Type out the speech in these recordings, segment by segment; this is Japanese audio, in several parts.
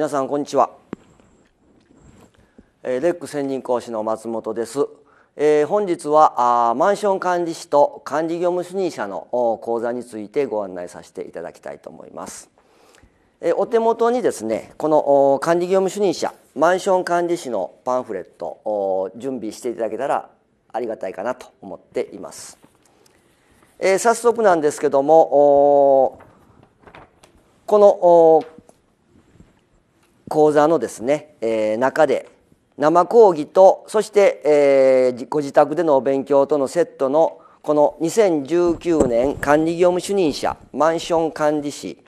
皆さんこんにちは、えー、レック専任講師の松本です、えー、本日はあマンション管理士と管理業務主任者の講座についてご案内させていただきたいと思います、えー、お手元にですねこの管理業務主任者マンション管理士のパンフレットを準備していただけたらありがたいかなと思っています、えー、早速なんですけどもこの講座のですね、えー、中で生講義とそして、えー、ご自宅でのお勉強とのセットのこの2019年管理業務主任者マンション管理士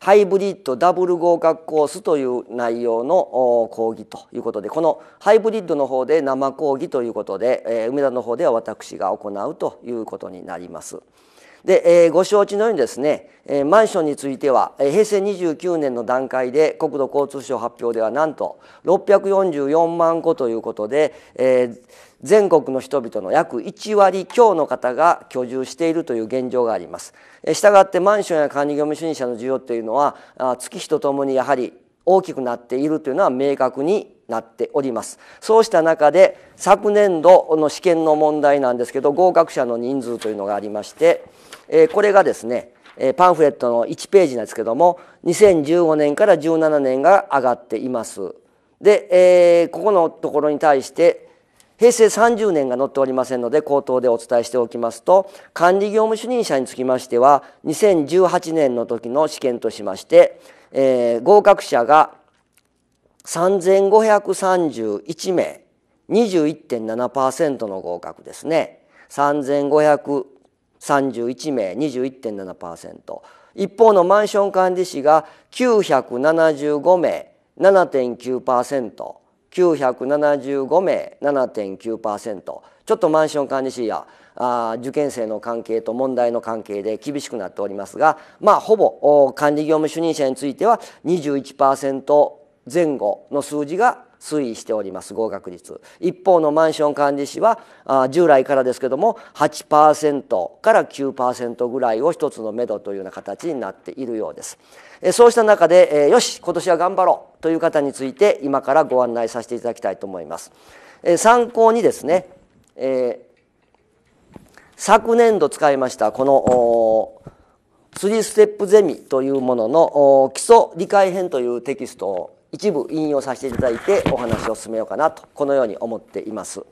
ハイブリッドダブル合格コースという内容の講義ということでこのハイブリッドの方で生講義ということで、え梅田の方では私が行うということになります。で、えー、ご承知のようにですね、えー、マンションについては、えー、平成29年の段階で国土交通省発表ではなんと644万戸ということで、えー、全国の人々の約1割強の方が居住しているという現状があります。したがってマンションや管理業務主任者の需要というのはあ月日とともにやはり大きくなっているというのは明確になっておりますそうした中で昨年度の試験の問題なんですけど合格者の人数というのがありまして、これがですねパンフレットの1ページなんですけども2015年から17年が上がっています。で、ここのところに対して平成30年が載っておりませんので口頭でお伝えしておきますと管理業務主任者につきましては2018年の時の試験としまして、えー、合格者が3531名21.7%の合格ですね3531名21.7%一方のマンション管理士が975名7.9%。975名7.9%ちょっとマンション管理士やあ受験生の関係と問題の関係で厳しくなっておりますがまあほぼ管理業務主任者については21%前後の数字が推移しております合格率一方のマンション管理士は従来からですけども8%から9%ぐらいを一つの目処というような形になっているようですそうした中でよし今年は頑張ろうという方について今からご案内させていただきたいと思います参考にですね、えー、昨年度使いましたこの3ステップゼミというものの基礎理解編というテキストを一部引用させていただいてお話を進めようかなとこのように思っています。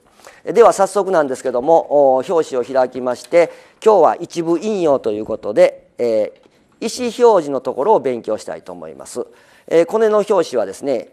では早速なんですけども表紙を開きまして今日は一部引用ということで、えー、意思表示のところを勉強したいと思います。えー、これの表紙はですね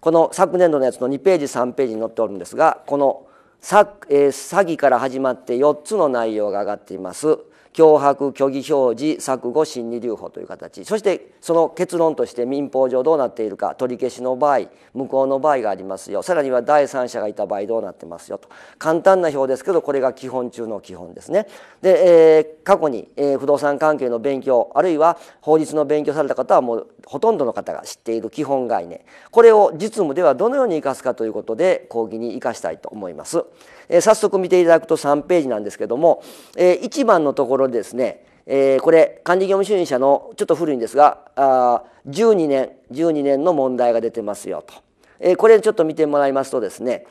この昨年度のやつの2ページ3ページに載っておるんですがこの詐,、えー、詐欺から始まって4つの内容が上がっています。脅迫虚偽表示錯誤心理留保という形そしてその結論として民法上どうなっているか取り消しの場合無効の場合がありますよさらには第三者がいた場合どうなってますよと簡単な表ですけどこれが基本中の基本ですね。で、えー、過去に、えー、不動産関係の勉強あるいは法律の勉強された方はもうほとんどの方が知っている基本概念これを実務ではどのように生かすかということで講義に生かしたいと思います。え早速見ていただくと3ページなんですけども、え1番のところですね、えこれ管理業務主任者のちょっと古いんですがあ12年12年の問題が出てますよと、えこれちょっと見てもらいますとですね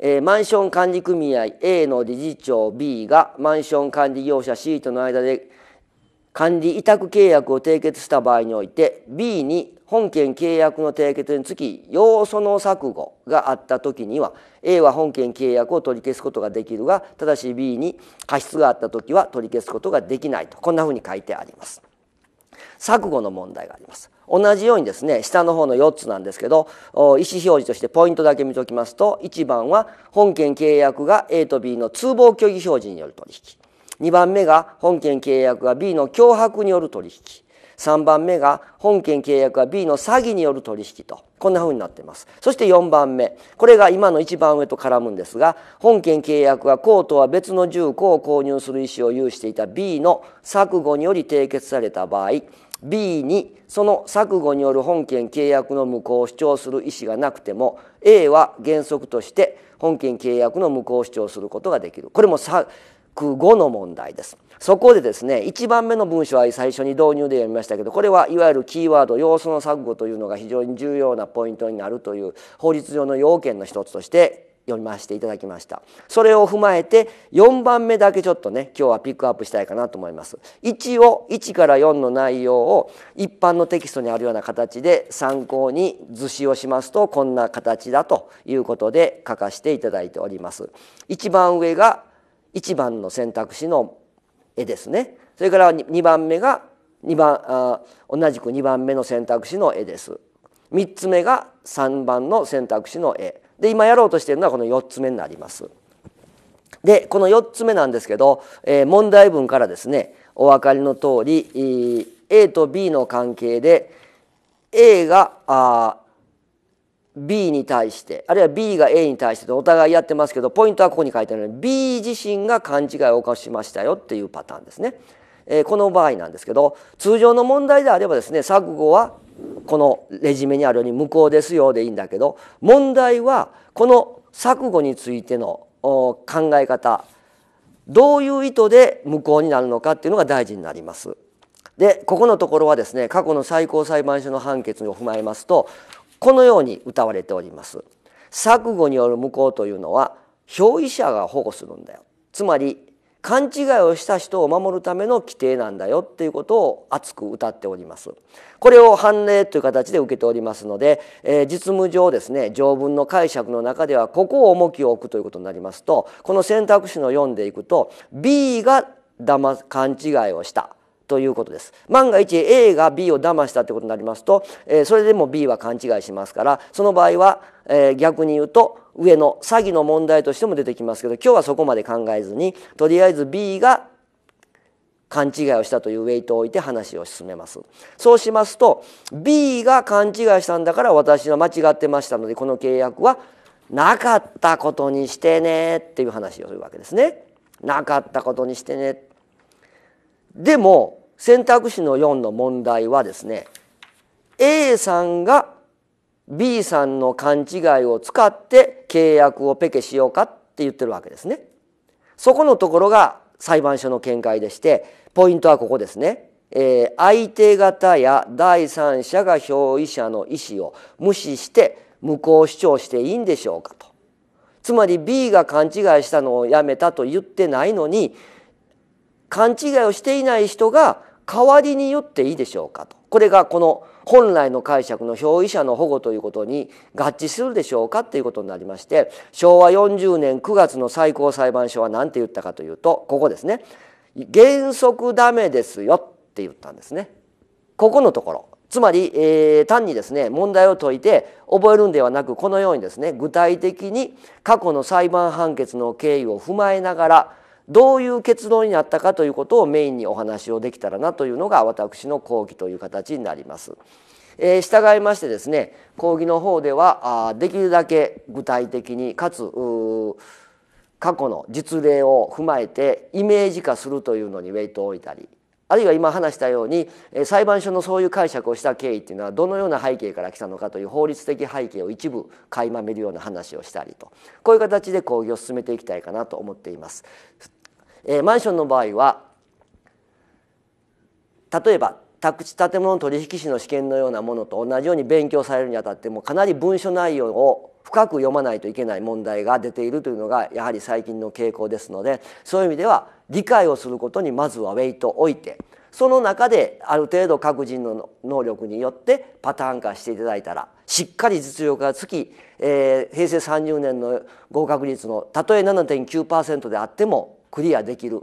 えマンション管理組合 A の理事長 B がマンション管理業者 C との間で管理委託契約を締結した場合において B に本件契約の締結につき要素の錯誤があった時には A は本件契約を取り消すことができるがただし B に過失があった時は取り消すことができないとこんなふうに書いてあります。錯誤の問題があります同じようにですね下の方の4つなんですけど意思表示としてポイントだけ見ておきますと1番は本件契約が A と B の通謀虚偽表示による取引2番目が本件契約が B の脅迫による取引3番目が本件契約は B の詐欺による取引とこんな風になっていますそして4番目これが今の一番上と絡むんですが本件契約は公とは別の住戸を購入する意思を有していた B の錯誤により締結された場合 B にその錯誤による本件契約の無効を主張する意思がなくても A は原則として本件契約の無効を主張することができるこれも錯誤の問題ですそこでですね1番目の文章は最初に導入で読みましたけどこれはいわゆるキーワード要素の錯誤というのが非常に重要なポイントになるという法律上の要件の一つとして読みましていただきましたそれを踏まえて4番目だけちょっとね今日はピックアップしたいかなと思います1を1から4の内容を一般のテキストにあるような形で参考に図示をしますとこんな形だということで書かせていただいております一番上が1番の選択肢の絵ですねそれから2番目が2番あ同じく2番目の選択肢の絵です3つ目が3番の選択肢の絵で今やろうとしてるのはこの4つ目になりますでこの4つ目なんですけど、えー、問題文からですねお分かりの通り A と B の関係で A があ B に対してあるいは B が A に対してとお互いやってますけどポイントはここに書いてあるように B 自身が勘違いを犯こしましたよっていうパターンですね。えー、この場合なんですけど通常の問題であればですね錯誤はこのレジュメにあるように「無効ですよ」でいいんだけど問題はこの錯誤についての考え方どういう意図で無効になるのかっていうのが大事になります。でここのところはですね過去の最高裁判所の判決を踏まえますとこのように歌われております。錯誤による無効というのは憑依者が保護するんだよ。つまり勘違いをした人を守るための規定なんだよっていうことを熱く歌っております。これを判例という形で受けておりますので、えー、実務上ですね条文の解釈の中ではここを重きを置くということになりますとこの選択肢の読んでいくと B が騙ま勘違いをしたということです万が一 A が B を騙したってことになりますと、えそれでも B は勘違いしますからその場合は、え逆に言うと上の詐欺の問題としても出てきますけど今日はそこまで考えずにとりあえず B が勘違いをしたというウェイトを置いて話を進めますそうしますと B が勘違いしたんだから私は間違ってましたのでこの契約はなかったことにしてねっていう話をするわけですねなかったことにしてねでも選択肢の4の問題はですね A さんが B さんの勘違いを使って契約をペケしようかって言ってるわけですね。そこのところが裁判所の見解でしてポイントはここですね。えー、相手方や第三者が表意者の意思を無視して無効主張していいんでしょうかと。つまり B が勘違いしたのをやめたと言ってないのに勘違いをしていない人が代わりに言っていいでしょうかとこれがこの本来の解釈の表意者の保護ということに合致するでしょうかということになりまして昭和40年9月の最高裁判所は何て言ったかというとここですね原則ダメですよって言ったんですね。ここのところつまり、えー、単にですね問題を解いて覚えるんではなくこのようにですね具体的に過去の裁判判決の経緯を踏まえながらどういう結論になったかということをメインにお話をできたらなというのが私の講義という形になります。えー、従いましてですね講義の方ではあできるだけ具体的にかつ過去の実例を踏まえてイメージ化するというのにウェイトを置いたりあるいは今話したように裁判所のそういう解釈をした経緯っていうのはどのような背景から来たのかという法律的背景を一部垣間見るような話をしたりとこういう形で講義を進めていきたいかなと思っています。えー、マンションの場合は例えば宅地建物取引士の試験のようなものと同じように勉強されるにあたってもかなり文書内容を深く読まないといけない問題が出ているというのがやはり最近の傾向ですのでそういう意味では理解をすることにまずはウェイトを置いてその中である程度各人の能力によってパターン化していただいたらしっかり実力がつき、えー、平成30年の合格率のたとえ7.9%であってもクリアできる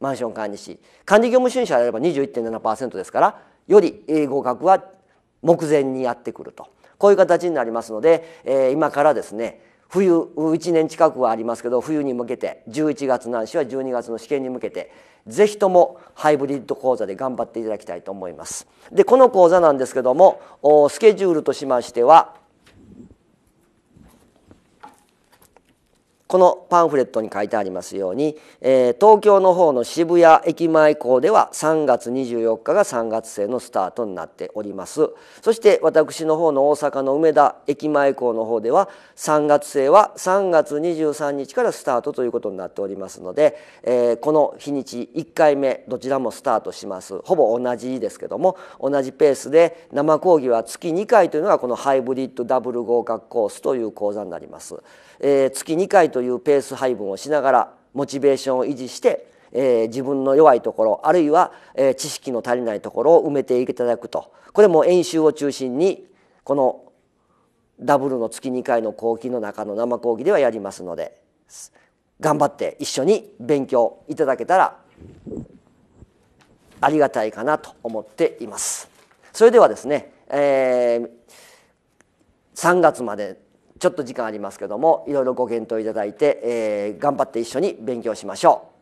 マンション管理士管理業務主任者であれば21.7%ですからより合格は目前にやってくるとこういう形になりますので、えー、今からですね冬1年近くはありますけど冬に向けて11月何しは12月の試験に向けてぜひともハイブリッド講座で頑張っていただきたいと思います。でこの講座なんですけどもスケジュールとしましてはこのパンフレットに書いてありますように、えー、東京の方の渋谷駅前校では3月24日が3月生のスタートになっておりますそして私の方の大阪の梅田駅前校の方では3月生は3月23日からスタートということになっておりますので、えー、この日にち1回目どちらもスタートしますほぼ同じですけども同じペースで生講義は月2回というのがこのハイブリッドダブル合格コースという講座になります。えー、月2回というペース配分をしながらモチベーションを維持して、えー、自分の弱いところあるいは、えー、知識の足りないところを埋めていただくとこれも演習を中心にこのダブルの月2回の講義の中の生講義ではやりますので頑張って一緒に勉強いただけたらありがたいかなと思っています。それではですね、えー、3月までちょっと時間ありますけどもいろいろご検討いただいて、えー、頑張って一緒に勉強しましょう。